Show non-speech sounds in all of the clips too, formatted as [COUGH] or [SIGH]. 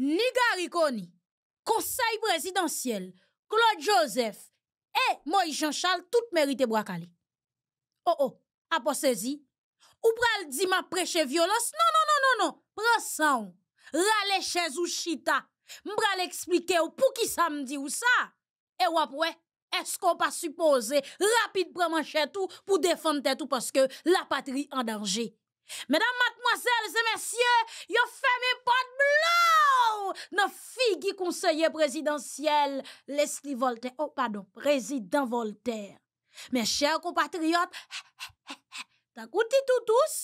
Ni Koni, conseil présidentiel, Claude Joseph et Moïse Jean-Charles, tout mérité Brakali. Oh oh, après ou pral dit ma prêcher violence? Non, non, non, non, non, prends ça. Rale chez ou chita. M'pral expliquer ou pour qui ça me dit ou ça? Et après, est-ce qu'on pas supposé rapide prendre tout pour défendre tout parce que la patrie en danger? Mèdam matmoazèl, zè mèsyè, yò fè mè pat blòw, nò fi ki konseyè prezidansyèl, lesli Voltaire, oh padon, prezidant Voltaire. Mè chèr kompatriot, he [LAUGHS] he he he, takouti toutous,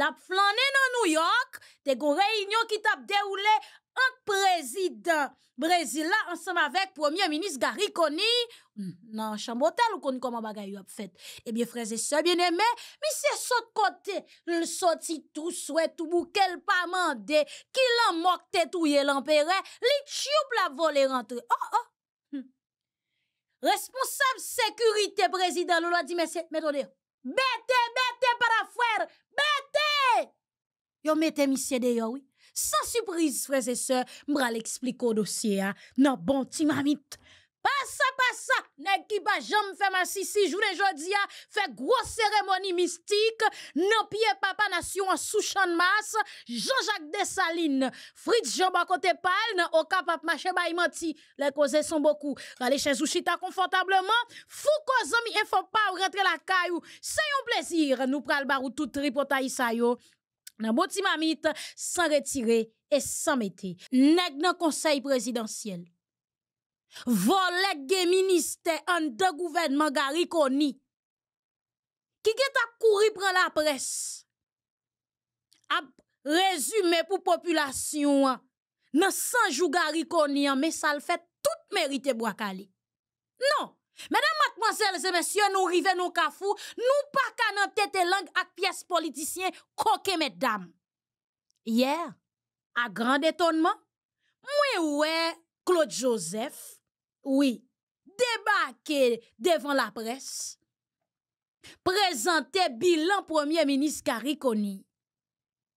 la pflanè nan New York, te go reynyon ki tap deroulè, un président brésilien ensemble avec le Premier Ministre Gary non hmm, nan Chambotel, ou on koman eh bien, frères Eh bien bien et sœurs bien-aimés mais c'est l côté tout souhait, tout souhait tout pa pas ki qui mok touye est, l'empereur li tchoup la vole rentrer. Oh oh! Hmm. Responsable sécurité, Président, l'a dit di c'est mettez, bete, bete para fwer, mettez, Yo mette Monsieur de oui. Sans surprise, frères et sœurs, m'bral explique au dossier, hein? Non, bon, ti Pas ça, pas ça. Nèg qui pas jamais fait ma sissi, journée jodi a hein. fait grosse cérémonie mystique, non pied papa nation en de masse, Jean-Jacques Dessalines, Fritz Jean à côté pal, au papa, papa marché bay menti, les causes sont beaucoup. Allez chez Zouchita confortablement, fou cause ne faut pas rentrer la caillou. C'est un plaisir, nous pral barou tout tripota isayo. Nan boti mamit, sans retirer et sans mettre Neg nan conseil présidentiel. Volé les ministère en de gouvernement gariconi Qui Ki à courir kouri la presse À résumer pour population an. Nan sanjou gari mais mais ça le fait tout mérité bo Non, Mèdam matmanzèl zè mèsyè nou rive nou kafou, nou pa ka nan tètè lang ak pyes politisyèn koke mèdam. Yè, a gran detonman, mwen wè Claude Joseph, wè, debakè devan la pres, prezantè bilan premier-ministre Karikoni,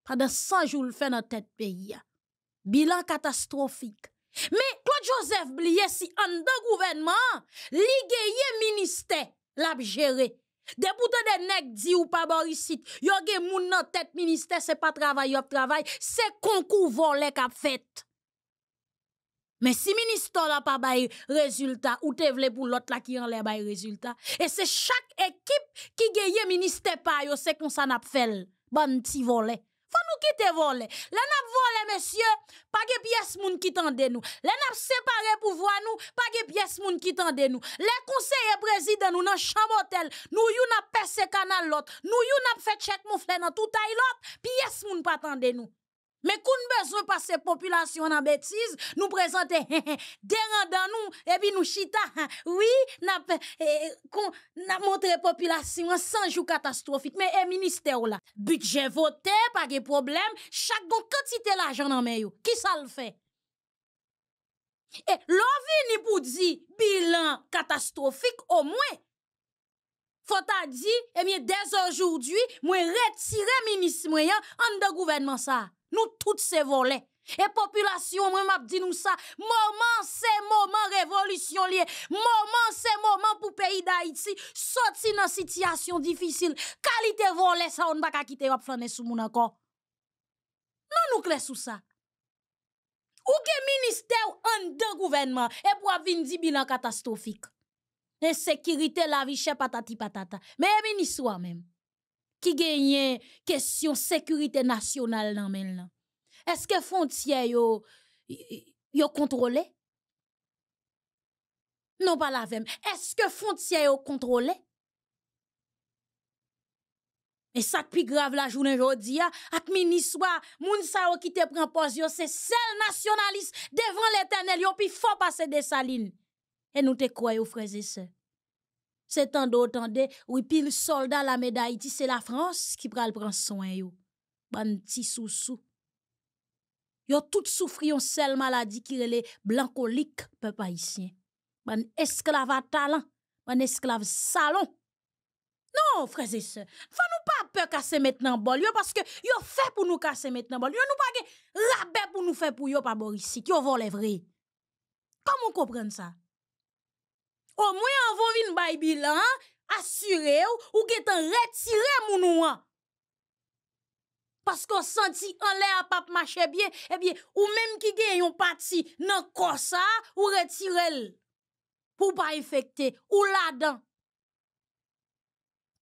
pa dan sanjou l fè nan tèt peyi, bilan katastrofik, Mais Claude Joseph Blié, si en de gouvernement, li geye ministère, l'a géré. De boutons de nek di ou pas borisit, yon moun nan tête ministère, c'est pas travail, yop travail, c'est concours volé kap fait. Mais si ministre la pas bay résultat, ou te vle pour l'autre la ki en l'air bay résultat, et c'est chaque équipe qui geye ministère pa yo, c'est qu'on ça napfel, fait, bon petit volé. Faut nous quitter voler. Là, n'a volé, monsieur, pa pièce nous. moun ki tende nou. Le nap separe pouvoi nou, pa ge pièce moun ki tende nou. Le konseye président nou nan chamotel, nou yon ap pese kanal lot, Nous yon ap chek nan tout lot, pièce moun pa tende nou. Mais qu'on besoin passer population en bêtise, nous présenter [LAUGHS] dans nous et puis nous chita. Hein. Oui, n'a eh, eh, n'a montré population sans jour catastrophique mais un eh, ministère là, budget voté pas de problème, chaque bon quantité l'argent en main Qui ça le fait Et l'on pour dire bilan catastrophique au moins faut ta dit eh bien dès aujourd'hui, moi retirer ministre moyen en de gouvernement ça. Nou tout se vole, e populasyon mwen map di nou sa, mouman se mouman revolisyon liye, mouman se mouman pou peyi da iti, sot si nan sityasyon difisil, kalite vole sa, on bak akite wap flanè sou moun akor. Nan nou kle sou sa. Ou ke minister an de gouvenman, e pou ap vindi binan katastofik. E sekirite la vi chè patati patata, men emini sou an menm. qui gagne question sécurité nationale dans est-ce que frontière yo yo contrôlé non pas la même est-ce que frontière yo contrôlé et ça plus grave la journée aujourd'hui hein, avec ministre moun sa qui te prend position, c'est seul nationaliste devant l'éternel ont pu faut passer des salines et nous te croyons frères et sœurs c'est tant d'autant oui le soldat la médaille c'est la France qui pral prend soin yo. Bon ti sou sou. Yo tout souffri yon sel maladie qui les blancolique peuple haïtien. Ban esclave à talent, bon esclave salon. Non, frère et fa nous pas peur casser maintenant bol yo parce que yo fait pour nous casser maintenant bol. Yo nous pas rabais pour nous faire pour yo pas Boris, qui volé vrai. Comment comprendre ça? Ou mwen avon vin bay bilan, asyre ou, ou getan eh retire moun ou an. Pas kon santi an le apap mache bie, e bie, ou menm ki gen yon pati nan kosa ou retirel. Ou pa efekte, ou la dan.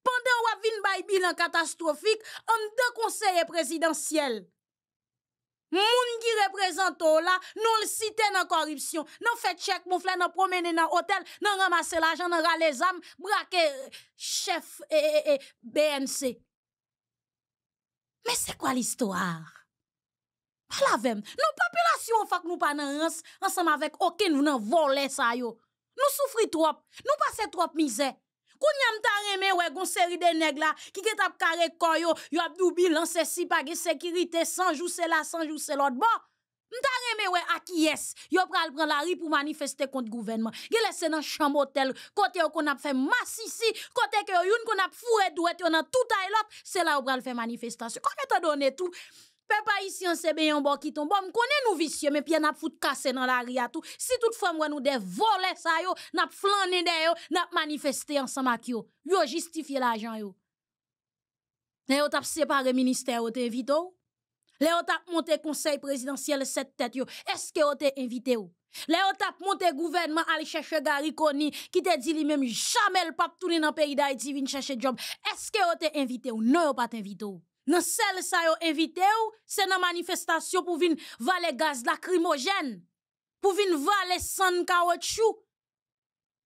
Pande wap vin bay bilan katastrofik, an de konseye prezidentiyel. gens qui représentent là, non le cité dans corruption. Non fait chèque, mon frère, non promener dans l'hôtel, nous ramasser l'argent, nous râler les âmes, braquer euh, chef et, BNC. Mais c'est quoi l'histoire? la Nos populations, nous pas dans ensemble avec aucun, nous n'en volé ça, yo. Nous souffrons trop. Nous passons trop misère. Koun yam ta reme wè gon série de nèg la, ki ke tap kare koyo, yo ap doubi lan se si pa ge sekirite, sanjou se la, jou se l'autre Bon, mta reme we akies yo pral prendre la ri pou manifester kont gouvernement. Ge laisse nan chanm hôtel kote yo kon ap fe masisi, kote ke yo yon kon ap foure dwet yo nan touta elot, se la ou pral fe manifestasyon. Kon t'a donen tout? Pe pa isi an sebe yon bo ki ton bom konen nou visye men pi an ap foute kase nan la ri atou. Si tout fèm wè nou dev vole sa yo, an ap flan nè den yo, an ap manifeste yon samak yo. Yo justifiye la ajan yo. Lè yo tap separe minister yo te invite yo. Lè yo tap monte konsey presidansyel set tèt yo. Eske yo te invite yo. Lè yo tap monte gouvenman alè chèche gari koni ki te di li mèm jamè l'pap touni nan peyi da eti vin chèche job. Eske yo te invite yo, nou yo pa te invite yo. Dans celle sa yo invité ou, dans une manifestation venir valer le gaz lacrymogène, pour valer sangs san caoutchouc.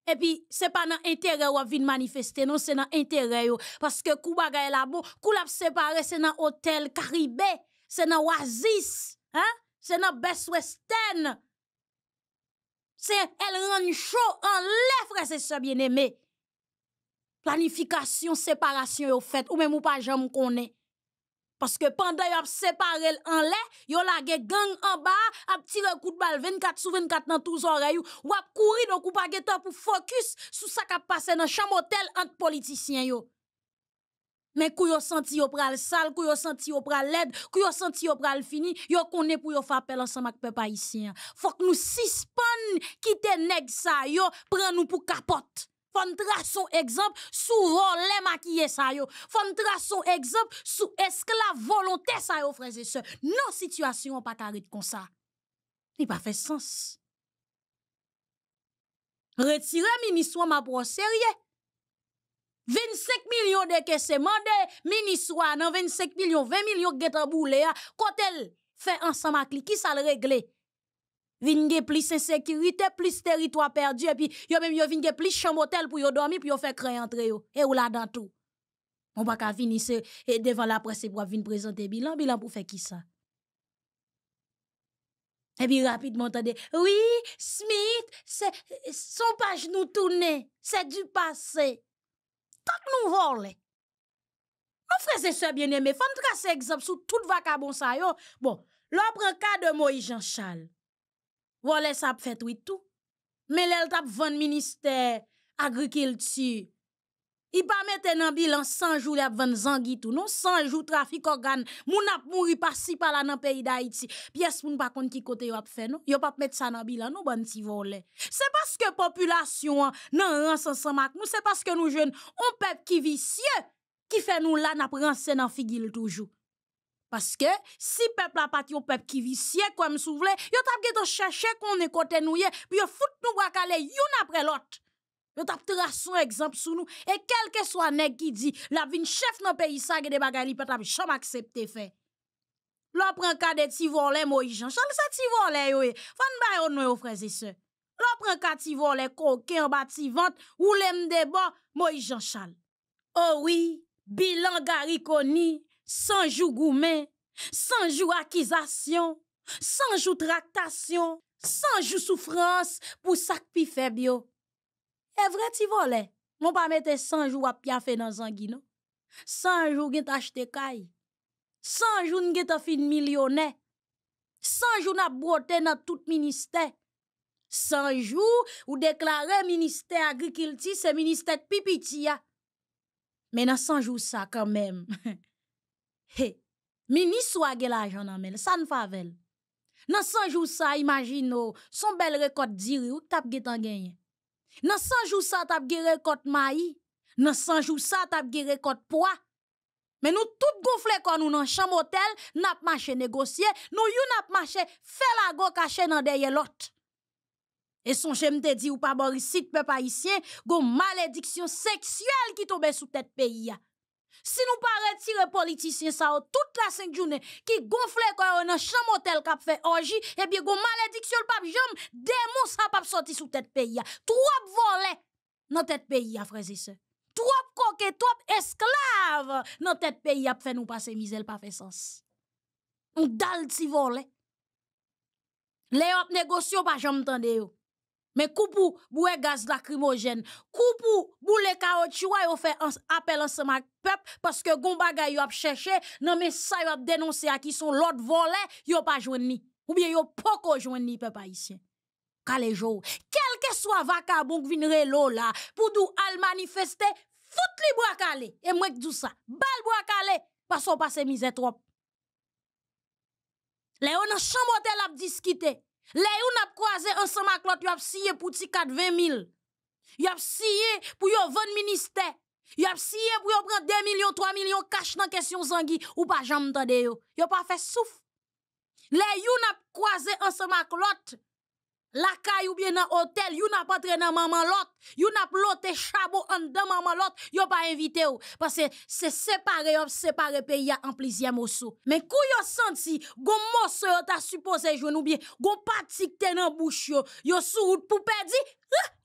Et puis, ce n'est pas dans l'intérêt de venir manifester, non, c'est dans intérêt Parce que kou bagay la bon, kou la c'est dans hôtel Caribe, c'est dans Oasis, hein? c'est dans Best Western. C'est rend chaud en lèvres, c'est ça bien aimé. Planification, séparation au fait, ou même ou pas j'aime connaître. Parce que pendant qu'ils ont séparé en l'air, ils ont gang en bas, ils tiré un coup de balle 24 sur 24 dans tous les oreilles. Ils ont couru dans le coup de temps pour focus sur ce qui a passé dans le chambre hôtel entre politiciens. Mais quand ils ont senti qu'ils ont sale, quand ils ont senti qu'ils ont pris l'aide, qu'ils ils ont senti qu'ils ont fini, ils ont connu pour faire appel ensemble avec les peuples haïtiens. Il faut que nous suspendions, quittions les nègres, prenons-nous pour capote. Fon son exemple sous volè maquillé sa yo. Fon son exemple sous esclave volonté sa yo, et sœurs. Non situation pas Ça kon sa. Il pas fait sens. Retire ma pro sérieux. 25 millions de caisses mini ministre nan 25 millions, 20 millions getan boule ya, côté fait ensemble kli, qui sa le regle? vinge plus insécurité, plus territoire perdu, et puis yo même yo vin plus chambre hôtel pour yo dormir, puis yo fait créer entre yo. Et ou là dans tout. On va qu'à finir et devant la presse pour venir présenter bilan, bilan pour faire qui ça? Et puis rapidement, attendez, oui, Smith, son page nous tourne, c'est du passé. Tant que nous volons. on frères et sœurs bien aimé faut tracer exemple sur tout vacabon ça yo. Bon, l'on prend cas de Moïse Jean-Charles. Wolè sa ap fèt wè tou. Mè lè l tap vèn minister agrikel tsy. I pa mètè nan bilan sanjou lè ap vèn zangitou nou. Sanjou trafik organ moun ap mouri pasi pala nan peyi da itsy. Pyes moun pa konti ki kote yo ap fèt nou. Yo pap mèt sa nan bilan nou ban ti wolè. Se paske populasyon nan ransan sanmak nou. Se paske nou jèn ou pep ki vi syè ki fè nou lan ap ransè nan figil toujou. Paske, si pep la pati yo pep ki visye kwa m sou vle, yo tap ge te chache kon ne kote nou ye, pi yo foute nou wakale yon apre lot. Yo tap tra son ekzamp sou nou, e kelke swa nek ki di, la vin chef nan pe yisa ge de bagay li pe tap chom aksepte fe. Lopren ka de tivou ole mou i jan chal, se tivou ole yo e, fan bayon nou yo freze se. Lopren ka tivou ole kouke yon bativant, ou lem deba mou i jan chal. Owi, oh bilan gari koni, 100 jours gourmet, 100 jours acquisition, 100 jours tractation, 100 jours souffrance pour sak pi feb vrai, tu vre Je ne vais pas mettre 100 jours à Piafé dans zangi non. 100 jours acheter des caille. 100 jours gen faire fin millionnaire. 100 jours nan brote dans tout ministère. 100 jours ou déclarer ministère agrikilti se ministère de Pipitia. Mais dans 100 jours ça quand même. [LAUGHS] He, miniswa ge Dans ça ne san favel. Nan jours ça imagino, oh, son bel record diri ou tap ge tan genyen. Nan jou sa tap ge rekot maï, nan jours ça tap ge record poa. mais nous tout gonfle quand nous nan chambre hotel, nap mache négocié, nous you nap mache fait la go caché nan derrière l'autre. Et son jem te dit ou pa borisit pe pa go malédiction sexuelle qui tombe sous tête pays. Si nous pas ces politiciens ça toute la cinq journée qui gonfle quoi dans chambre hôtel qui fait aujourd'hui, et eh bien gon malédiction le pape jambe démon ça pas sorti sous tête pays trop volets dans tête pays frères et sœurs trop coquet trop esclave dans tête pays a fait nous passer misère pas fait sens on dalle si volé les négociations pas jambe tendez Men koupou bou e gaz la krimojen, koupou bou le kao chwa yo fe apel an seman pep, paske gomba ga yo ap chèche, nan men sa yo ap denonse a ki son lot volè, yo pa jwen ni. Ou bien yo poko jwen ni pep a isyen. Kale jow. Kelke swa vaka bonk vin relo la, poudou al manifeste, foute li bo akale. E mwenk dousa. Bal bo akale, pason pa se mizè trop. Le yo nan chanmote la ap diskite. Lè yon ap kwaze an sema klot, yon ap siye pou ti kat 20 mil. Yon ap siye pou yon ven minister. Yon ap siye pou yon pran 2 milyon, 3 milyon, kache nan kesyon zangi, ou pa jan mtande yo. Yon pa fe souf. Lè yon ap kwaze an sema klot, Laka yu biye nan otel, yu nan patre nan maman lot, yu nan plote chabo an den maman lot, yon pa invite ou, pase se separe yon, separe pe ya an plizye mousou. Men kou yon senti, goun mousou yon ta supose joun ou biye, goun patik ten nan bouchou, yon sou ou poupè di,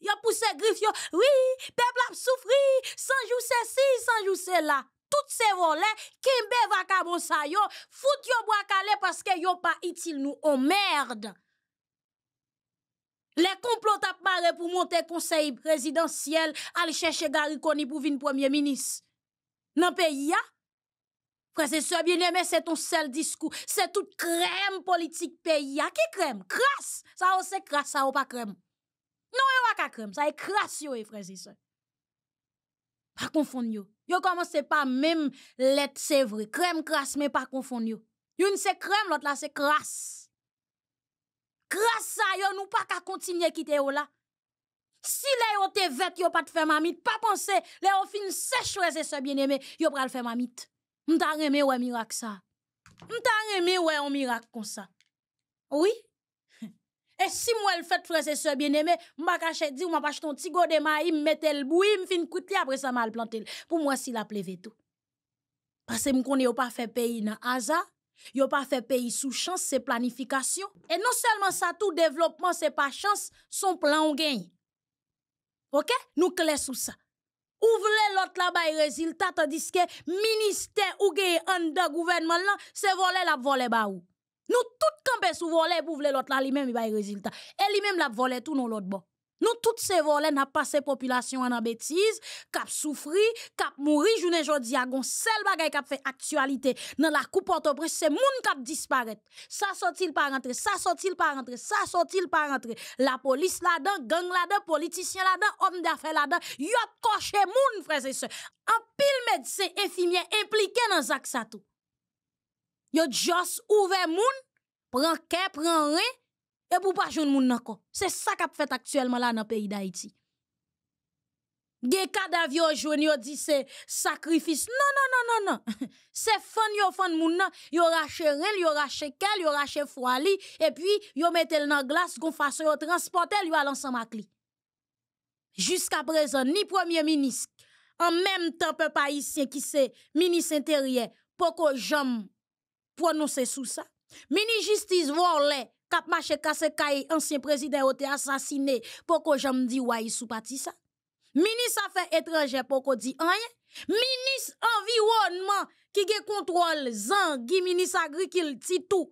yon pousse grif yon, wiii, pepl ap soufri, sanjou se si, sanjou se la. Tout se volen, kimbe vaka monsa yon, fout yon wakale paske yon pa itil nou, o oh merd. Les complots tap pour monter conseil présidentiel, aller chercher Gary Koni pour venir premier ministre. Dans le pays, frère, c'est bien aimé, c'est ton seul discours. C'est toute crème politique pays. Qui crème? Crasse. Ça, c'est crasse, ça, pas crème. Non, pas crème. Ça, est crasse, frère, c'est Pas confondre yo. Yo commencez pas même l'être, c'est vrai. Crème, crasse, mais pas confondre yo. Une c'est crème, l'autre là c'est crasse. Grasa yo nou pa ka kontinye kite yo la. [LAUGHS] Si le yo te vet yo pa te fe mamit, pa panse, le yo fin seche freze se bieneme, yo pra le fe mamit. Mta reme we mirak sa. Mta reme we on mirak kon sa. Ouwi? E si mwen fete freze se bieneme, mba kache di ou mba pache ton tigo demayi, mmetel boui, mfin kout li apre sa mal plantel. Pou mwen si la pleve tout. Pase mwen kon yo pa fe peyi nan aza. Yo pa fe peyi sou chans se planifikasyon E non selman sa tou devlopman se pa chans Son plan ou genyi Ok? Nou kles ou sa Ou vle lot la bay reziltat Tandis ke minister ou genyi Under gouvernement lan Se vole la vle ba ou Nou tout kampes ou vole pou vle lot la Li men mi bay reziltat E li men la vle tou nou lot ba Nous, tous ces volets, n'a pas ces populations en bêtise, cap souffri, cap mourir journée dis a gon seul qui cap fait actualité, dans la coupe entreprise, c'est prince c'est qui cap disparaît. Ça sort-il par rentrer, ça sort-il par rentrer, ça sort-il par rentrer. La police là-dedans, gang là-dedans, politicien là-dedans, homme d'affaires là-dedans, coché les moun, frère, et ça. En pile médecin, infirmier impliqué dans tout. Satou. a juste ouvert moun, prend ke, prend rien, et pour pas joindre moun encore. C'est ça qu'a fait actuellement là dans le pays d'Haïti. Gen cadavres yo jwenn yo di c'est sacrifice. Non non non non non. [LAUGHS] C'est fan yo fan moun nan, yo rache rel, yo rache kel, yo rache fwali et puis yo mettent nan glace gon façon yo transporter yo al l'ensemble ak li. Jusqu'à présent ni premier ministre en même temps peuple haïtien qui c'est ministre intérieur poko jam prononcer sous ça. Mini justice volé Cap-Maché kasekai ancien président a été assassiné, poko jam di waye sou pati ça. Ministre affaires étrangères, poko di rien Ministre environnement, qui ge contrôle zan, gi ministre agricole tout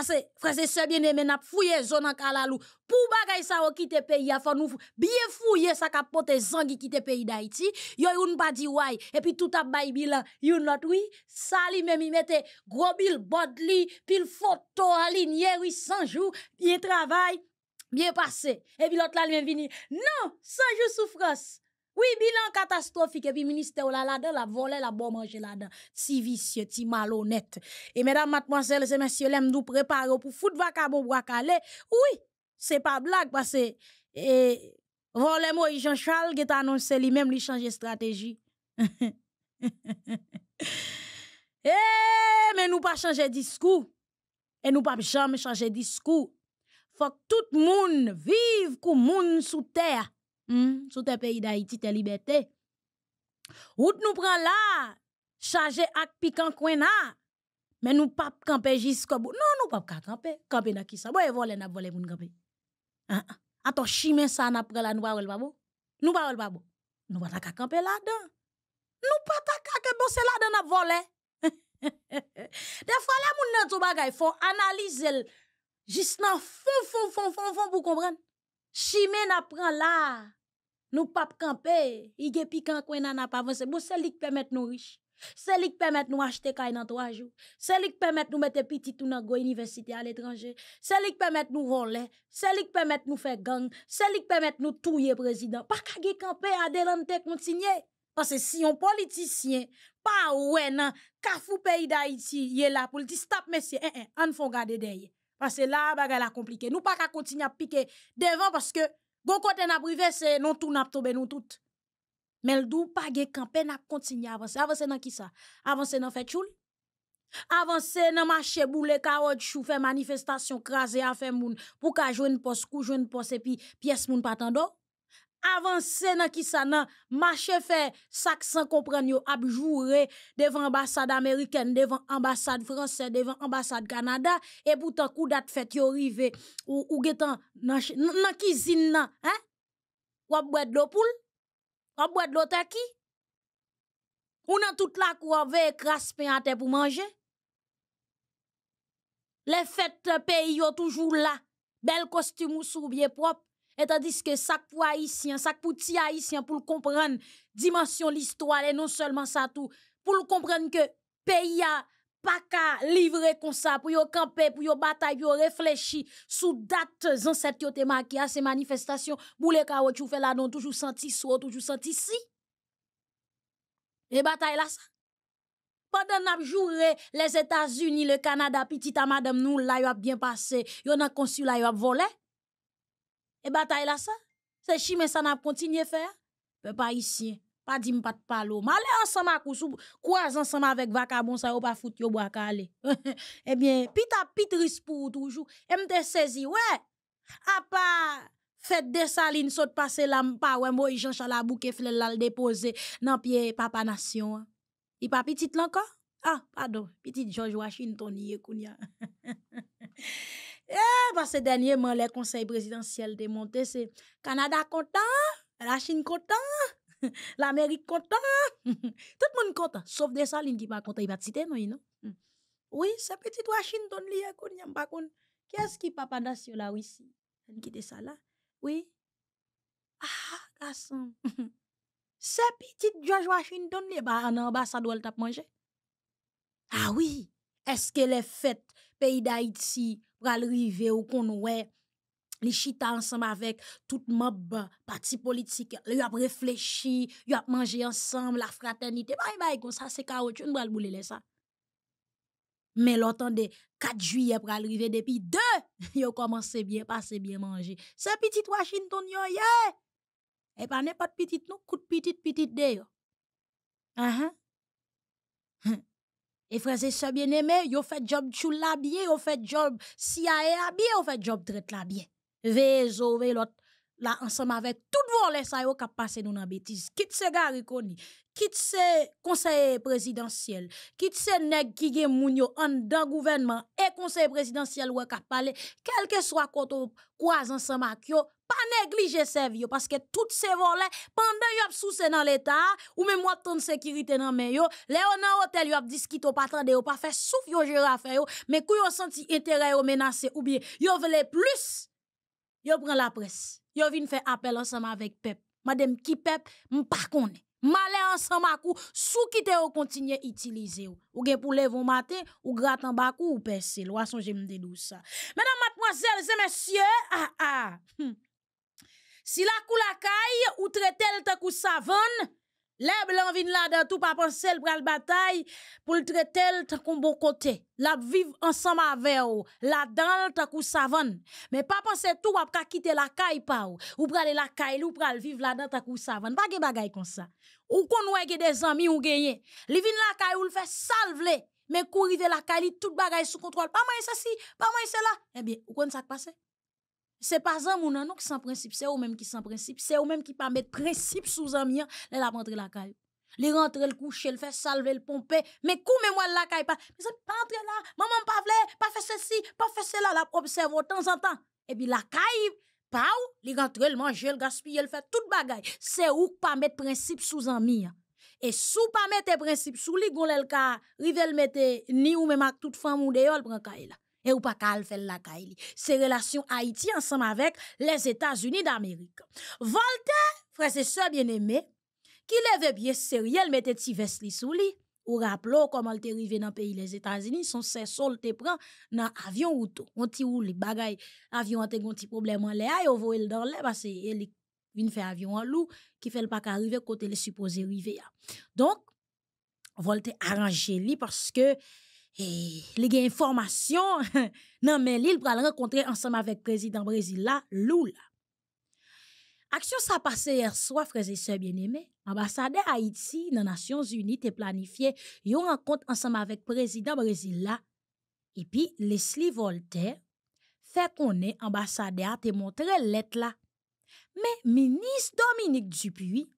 c'est bien se bieneme nap fouye zon an kalalou. Pou bagay sa ou kite peyi a fon nou bien fouillé fouye sa ka pote zangi kite pays d'Haïti iti. Yo yon pa di et puis tout a bay bilan. Yon not oui. Sali y mette grobil bod li. Pil foto alinye oui sanjou. bien travay. bien pase. et lot la li men vini. Non, sanjou souffrance. Oui, bilan catastrophique. Et puis, ministère là, là-dedans, la volé la bon manger là-dedans. Si vicieux, si malhonnête. Et mesdames, mademoiselles et messieurs, l'aime nous préparer pour foutre vacabon bracalé. Oui, c'est pas blague parce que, voler volé moi, Jean-Charles, qui t'a annoncé lui-même, lui changer stratégie. [LAUGHS] eh, mais nous pas changer discours. Et nous pas jamais changer discours. Faut que tout le monde vive comme monde sous terre. Hmm, sous tes pays d'Haïti, tes libertés. Route nous prend là, chargé ak piquant coin Mais nous pas camper jusqu'au bout. Non, nous pas camper. Camper dans qui ça? Bon, voler, n'a voler camper. Hein, hein. Attends, chimé ça, n'a pas là, nous pas pas babou Nous pas pas Nous pas camper là-dedans. Nous pas camper c'est là-dedans, voler. [LAUGHS] Des fois, là, moun nan tout bagay, faut analyser juste dans fond, fond, fond, fond, fond pour comprendre. n'a là. Nous pas camper, il gen piquant qu'on n'a pas avancer Bon, c'est lui qui permet nous riches. C'est lui qui permet nous acheter caille dans trois jours. C'est lui qui permet nous mettre petit tout dans go université à l'étranger. C'est lui qui permet nous voler. C'est lui qui permet nous faire gang. C'est lui qui permet nous touiller président. Pas qu'à camper adelante continuer. Parce que si un politicien, pas ouais nan, kafou pays d'Haïti, il est là pour le dire stop monsieur, hein, eh, eh, on faut garder derrière. Parce que là, elle la compliqué. Nous pas qu'à continuer à piquer devant parce que Gon kote na privé se non tout n'a tomber nou tout. le dou pa gen campé n'a continuer avancer Avancer dans qui ça Avancer dans fait avancer dans nan mache boule carotte chou fe manifestation craser à faire moun pou ka poste pos kou poste pos puis pièce moun patando? avancer dans qui s'en nan marché fait sac sans comprendre abjouré devant ambassade américaine devant ambassade française devant ambassade canada et pourtant coup date fait yo rive ou ou getan dans dans cuisine nan hein ou boit de l'eau poule ou boit de l'eau taki ou dans toute la cour avec écrase à terre pour manger les fêtes euh, pays yo toujours là bel costume sous bien propre et tandis que ça pour haïtien, ça pour petit haïtien pour comprendre dimension l'histoire et non seulement ça tout, pour comprendre que pays a pas qu'à livrer comme ça pour yo camper, pour yo bataille, pour yo réfléchir sous date en yo te marqué à ces manifestations, boule caoutchouc fait là non toujours senti soit toujours senti si. Et batailles là ça pendant n'a joué les États-Unis, le Canada, petit à madame nous là, yo a bien passé, y a conçu, là a volé. Et bataille là sa, se chimè sa n'a à faire Peu pas ici, pas dit Pas de palo. à ensemble, à ensemble kwa ensemble avec vacabon, vakabon sa pas foutre fout yo calé [LAUGHS] Eh bien, pita pita pitris toujours toujou, Et mte sezi, à A fait des salines saute passer là pas pa wè y i la chala bouke fle lal déposer nan pied papa nation. pas pa là, encore Ah, pardon, petit George Washington yè koun [LAUGHS] Eh, parce que dernièrement, les conseils présidentiels démontés, c'est Canada content, la Chine content, [LAUGHS] l'Amérique content. [LAUGHS] Tout le monde content, sauf des salines qui ne pas content, il sont te non? Hmm. Oui, c'est petit Washington, il hein, y a pas Qui est-ce qui papa nation là, oui, Elle Il ça là. Oui? Ah, garçon. [LAUGHS] Ce petit George Washington, il y a un ambassadeur qui manger. Ah oui, est-ce que les fêtes pays d'Haïti arriver ou kon wè li chita ensemble avec tout mob parti politique, yo a réfléchi, yo a mangé ensemble, la fraternité, bye bye kon sa se on va le boule sa. de 4 juillet pral depuis depuis [LAUGHS] 2, yo commencé bien, passé bien manger. C'est petit Washington yo yeah et pas n'importe petite petit, nou, kout petite petit de uh-huh. Et frères et sœurs bien aimé, yo fait job la bien, yo fait job si CIA bien, yo fait job traite la bien. Vezo, ve l'autre, là, ensemble avec tout volé ça yo kap passe nous dans bêtise. Quitte se gari koni, quitte se conseiller présidentiel, quitte se nèg qui gen moun yo en dans gouvernement et conseil présidentiel ou kap parler, quel que soit quoi ensemble avec yo, pas négliger vieux parce que toutes ces volets pendant yop souci dans l'état ou même wap ton sécurité dans main les léon en hôtel yop discutent pas tande ou pas fait souffle yo girafe mais mais kou ont senti intérêt ou menacé ou bien ils veulent plus ils prend la presse Ils viennent faire appel ensemble avec pep madame qui, pep m'pas konne malais ensemble à coup, sous qui te continue à utiliser. Ou, ou gen pour lever au matin, ou gratte en bas ou percer. Loi son j'aime de douce. Mesdames, mademoiselles et messieurs, ah, ah, hmm. Si la kou la caille ou traite le tant kou savon, les blancs viennent là dedans tout pas penser pour la bataille pour traiter le tant kou bon côté. La vivre ensemble avec ou, la dans le tant kou savon. Mais pas penser tout ou pas quitter la caille pa ou, ou prale la caille ou pral vivre là dans tant kou savon. Pas de bagay comme ça. Ou qu'on ouais que des amis ou gagné. Li vin la caille ou le fait salve mais courir de la caille, tout bagay sous contrôle. Pas moi ça si, pas moi cela. Eh bien, ou qu'on ça passe? c'est pas un mon qui sans principe, c'est ou même qui sans principe, c'est ou même qui pas mettre principe sous un mien, hein. la rentrer la caille. Les rentrer le coucher, le faire salver, le pomper, mais comment moi la caille pas? Mais pas entrer là, maman pas vle, pas faire ceci, pas faire cela, la observe au temps en temps. Et puis la caille, pas où? Les rentrer le mange le gaspiller, le faire tout bagay. C'est où pas mettre principe sous un hein. Et sous pas mettre principe sous les gonlèl ka, rivel mette ni ou même à toute femme ou de yon, prend caille et ou pas qu'elle faire la caille. C'est relation Haïti ensemble avec les États-Unis d'Amérique. Voltaire, frère et sœurs bien aimé qui levait bien sérieux, mettait Tivesli sous lui. Ou rappelons comment est arrivé dans le pays les États-Unis, son sol te prend dans avion ou tout. On ti ou les bagay, avion a un petit problème en l'air, on voit dans l'air parce qu'elle vient faire avion en loup qui fait le pas arriver côté les supposés arriver. Donc, Volte arrange li parce que et les informations, information non mais l'île la rencontrer ensemble avec président Brésil là Lula Action ça passé hier soir frères et sœurs bien-aimés ambassadeur Haïti dans Nations Unies te planifié une rencontre ensemble avec président Brésil et puis Leslie Voltaire fait qu'on est ambassadeur te montré lêtre là mais ministre Dominique Dupuis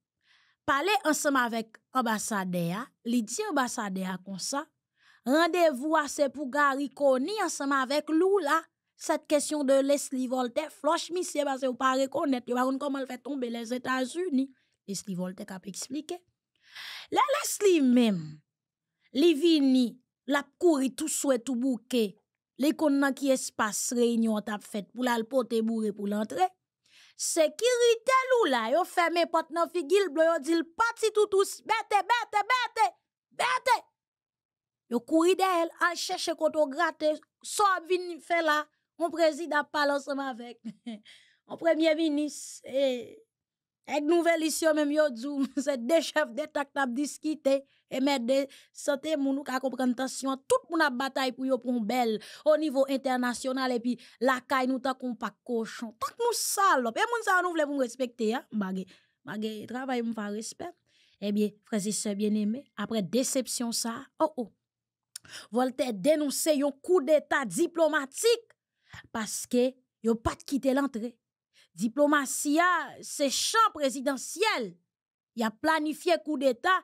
parlait ensemble avec ambassadeur il dit ambassadeur comme ça Rendez-vous à ce pour Gary ensemble avec Lula. Cette question de Leslie Voltaire, floche monsieur, parce que vous ne reconnaître, vous ne comment fait tomber les États-Unis. Leslie Voltaire a expliqué. La Leslie même, li vini, la courir tout souhait tout bouquet, les qui espace réunion t'a fait pour la porter bourré pour l'entrée. sécurité lou la yo porte dans nan figil dit dit le tout toutou bête, bête, bête, bête. Yo couri d'elle, elle chercher quand on gratte, so vin fait là, Mon président parle ensemble avec. [LAUGHS] mon premier ministre et avec nouvelle issue même yo dou, c'est deux chefs [LAUGHS] d'état qui n'ont discuté et mettre de e santé moun ka comprendre tension, tout moun a bataille pour yo pour belle au niveau international et puis la caille nous tant qu'on pas cochon. Tant que nous salope, et moun ça nous voulait pour respecter hein, bagé. Bagé travail me faire respect. Eh bien, frères et bien-aimés, après déception ça, oh oh Voltaire dénonçait un coup d'état diplomatique parce que yo pas de quitter l'entrée. Diplomatie, ah, c'est champ présidentiel. Il a planifié coup d'état.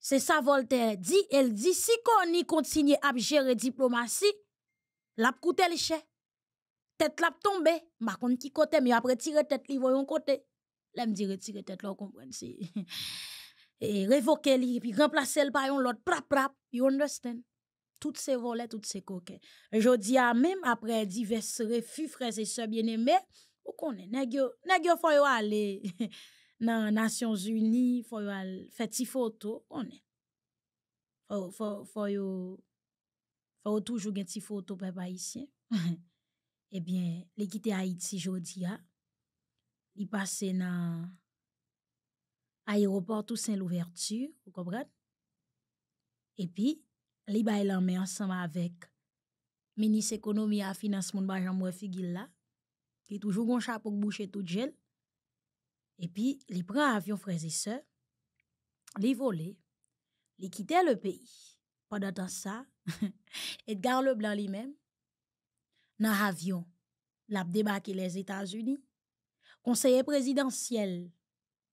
C'est ça Voltaire dit. Elle dit si qu'on y continue à gérer diplomatie, l'a coûter le Tête l'a tombé. Ma contre qui côté, mais après tirer tête li voyon côté. Là me retirer tête là, comprendre si. [LAUGHS] et révoquer li, puis remplacer le par un l'autre prap prap, you understand? toutes ces volets, toutes ces coquets. Je même après divers refus, frères et sœurs bien-aimés, ou qu'on est, n'est-ce faut aller [LAUGHS] Nations Unies, faut faire des photos, on est. Faut, faut, faut, faut toujours des photos, papa, [LAUGHS] eh bien, Haiti jodi li nan aéroport tout saint l'ouverture, comprenez et puis li bay ensemble avec avec économie ekonomi a finans moun bajan mwen qui est toujours toujou gon chapok bouche tout puis, il prend l'avion avyon et se, li vole, li kite le pays. Pendant ça, [LAUGHS] Edgar Leblanc lui-même dans avyon, lap débarqué les états unis Conseiller présidentiel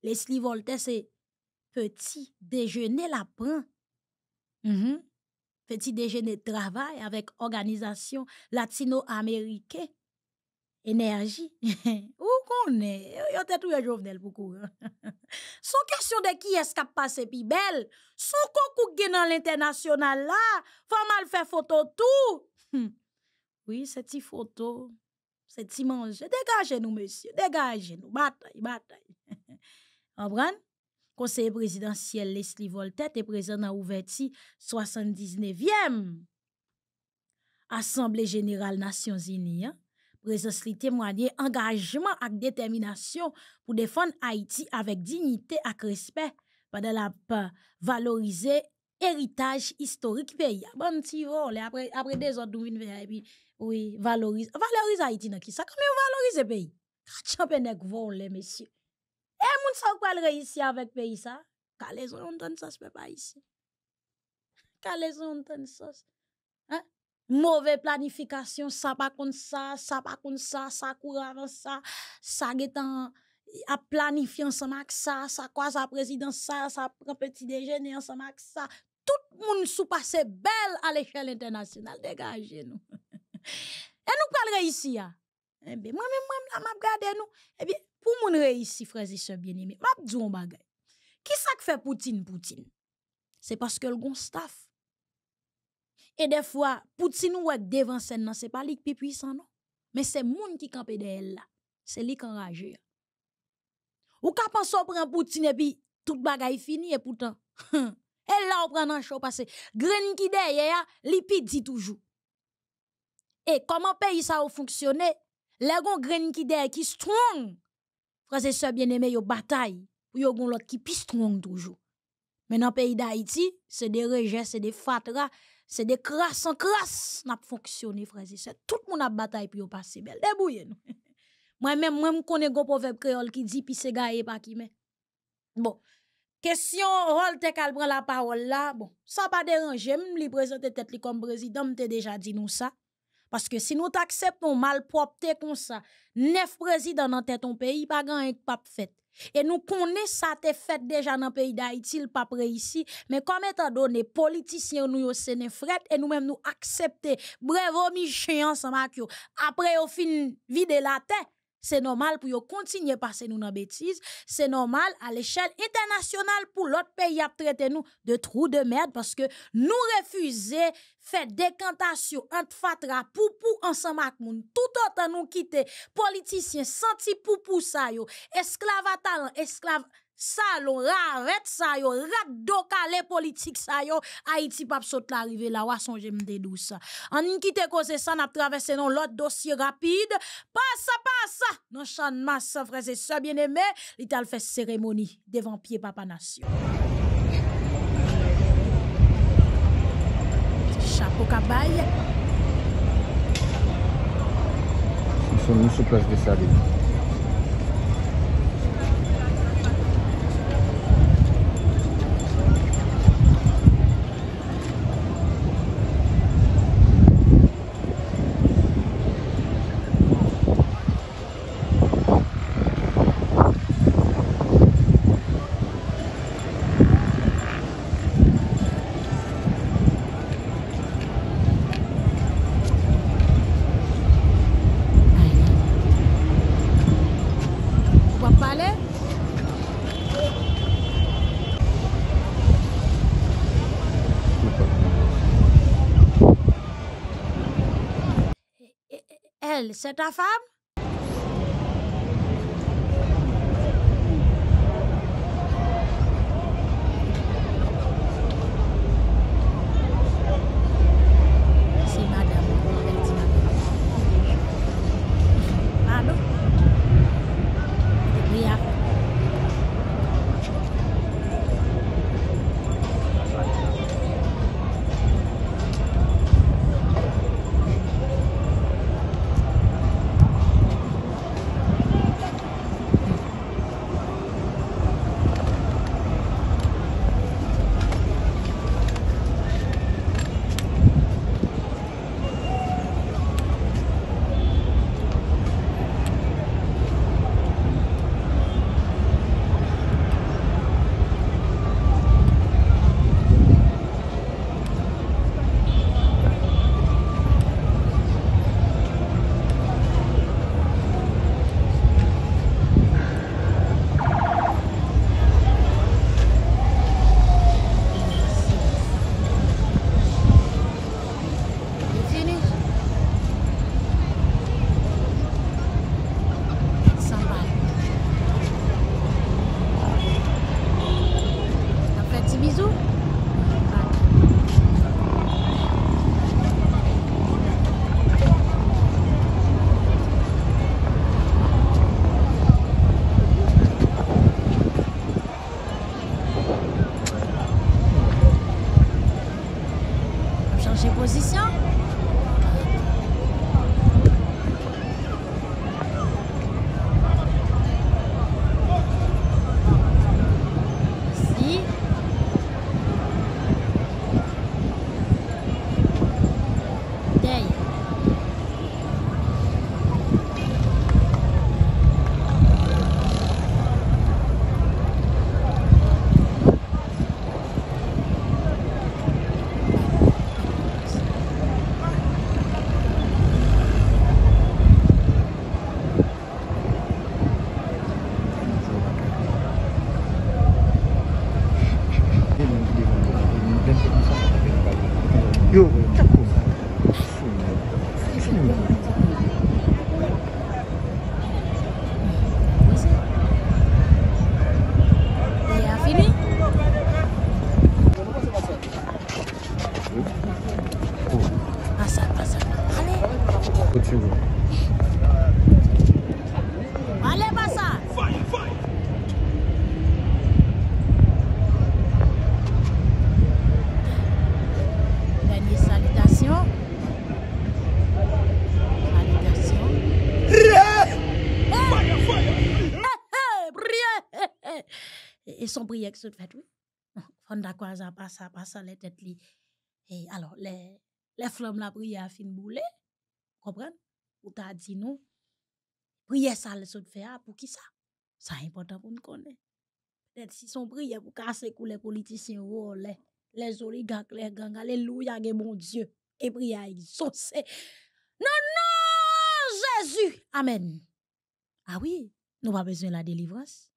Leslie Voltaire se petit déjeuner la pran. -hmm petit déjeuner de travail avec organisation latino-américaine. Énergie. [LAUGHS] Où qu'on est? êtes tous tout jovenel pour courir. [LAUGHS] Son question de qui est-ce qui passé pi belle? Son dans l'international là, faut mal faire photo tout. Hmm. Oui, c'est photo, c'est une manger. Dégagez-nous, monsieur, dégagez-nous. Bataille, bataille. Vous [LAUGHS] comprenez? Conseiller présidentiel Leslie Voltet est présent dans Ouverti 79e Assemblée générale Nations Unies. Hein. Présence li témoigner engagement et détermination pour défendre Haïti avec dignité et respect pendant la valoriser héritage historique pays. Ah, bon petit vol après après des autres oui, valorise valorise Haïti dans qui ça comment pays. vol messieurs ça ou pas réussir avec le pays ça? Quand les on donne ça, ce n'est pas ici. Quand les on donne ça, hein? Mauvaise planification, ça pas comme ça, ça pas comme ça, ça court avant ça, ça est en à planifier ensemble avec ça, ça quoi ça présidence ça, ça prend petit déjeuner ensemble avec ça. Tout le monde sous passe belle à l'échelle internationale. Dégagez-nous. [LAUGHS] Et nous parlons ici, eh bien, moi-même, moi-même, là, m'a regardé nous. Eh bien, pour mon réussir frères et sœurs, bien vais m'a dit un truc. Qui ça que fait Poutine, Poutine? C'est parce que le bon staff. Et des fois, Poutine ou est devant scène, non, c'est pas lui qui est puissant, non. Mais c'est monde qui campe de elle, là. C'est lui qui enrage. Ou qu'a penser on prend Poutine, et puis, tout est fini, et pourtant. Hum, elle là, on prend un show parce que, green qui derrière, lui dit toujours. Et comment pays ça a fonctionné? Les gon grain qui derrière qui strong. Frères et sœurs bien-aimés, yo bataille pour yo gon l'autre qui plus strong toujours. Mais dans le pays d'Haïti, c'est des rejets, c'est des fatras, c'est des crasses en crasse n'a fonctionné frères et sœurs. Tout le monde a bataille pour yo passer belle. Débouillez nous. [LAUGHS] Moi-même, moi, je connais un proverbe créole qui dit, puis c'est gaillé par qui, mais. Bon. Question, Rolte te prend la parole là, bon, ça pas déranger, J'aime me présenter tête comme président, t'a déjà dit nous ça. Parce que si nous acceptons mal comme ça, neuf présidents dans ton pays, pas grand pas faite. Et nous connaissons ça fait déjà dans le pays d'Haïti, pas près ici? Mais comme étant donné, politiciens nous sont séné et nous même nous accepter. Bravo, mi chien, ensemble, après au vie de la tête. C'est normal pour yo continuer passer nous dans bêtises. C'est normal à l'échelle internationale pour l'autre pays à traiter nous de trous de merde parce que nous refuser faire décantation entre fatra pou ensemble avec moun. Tout autant nous quitter politiciens senti poupou ça yo. Esclave à talent, esclave Salon, raret sayo, rak do kalè politik sayo Haiti pap sot l'arive la, wason jè mdè dou sa An nkite ko zè san ap travese nan lot dosye rapide Pasa, pasa, nan chan mas sa freze sa bienemè Li tal fè seremoni devan piye papanasyon Chapo kabay Si son nou souplej de salive well, c'est ta femme prière qui sont faites, oui. Fon d'accord, ça pas ça les têtes li. Et alors, les les flammes la prière a fin boulet, comprenne? Ou ta dit non, prière ça le autres, fait, ah, pour qui ça? Ça important pour nous connaître. si son prière pour casser les politiciens, oh, les, les oligarques, les gangs, alléluia, mon Dieu, et prière exaucé. Non, non, Jésus! Amen. Ah oui, nous pas besoin de la délivrance.